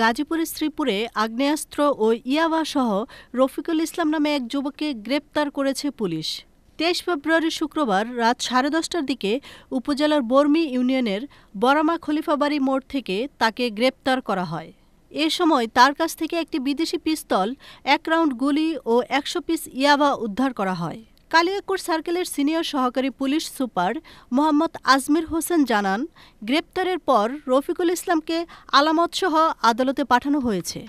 গাজীপুরের শ্রীপুরে আগ্নেয়াস্ত্র ও ইয়াবাসহ রফিকুল ইসলাম নামে এক যুবককে গ্রেপ্তার করেছে পুলিশ তেইশ ফেব্রুয়ারি শুক্রবার রাত সাড়ে দশটার দিকে উপজেলার বর্মি ইউনিয়নের বরামা খলিফাবাড়ি মোড় থেকে তাকে গ্রেপ্তার করা হয় এ সময় তার কাছ থেকে একটি বিদেশি পিস্তল এক রাউন্ড গুলি ও একশো পিস ইয়াবা উদ্ধার করা হয় কালিয়াকুর সার্কেলের সিনিয়র সহকারী পুলিশ সুপার মোহাম্মদ আজমির হোসেন জানান গ্রেপ্তারের পর রফিকুল ইসলামকে আলামতসহ আদালতে পাঠানো হয়েছে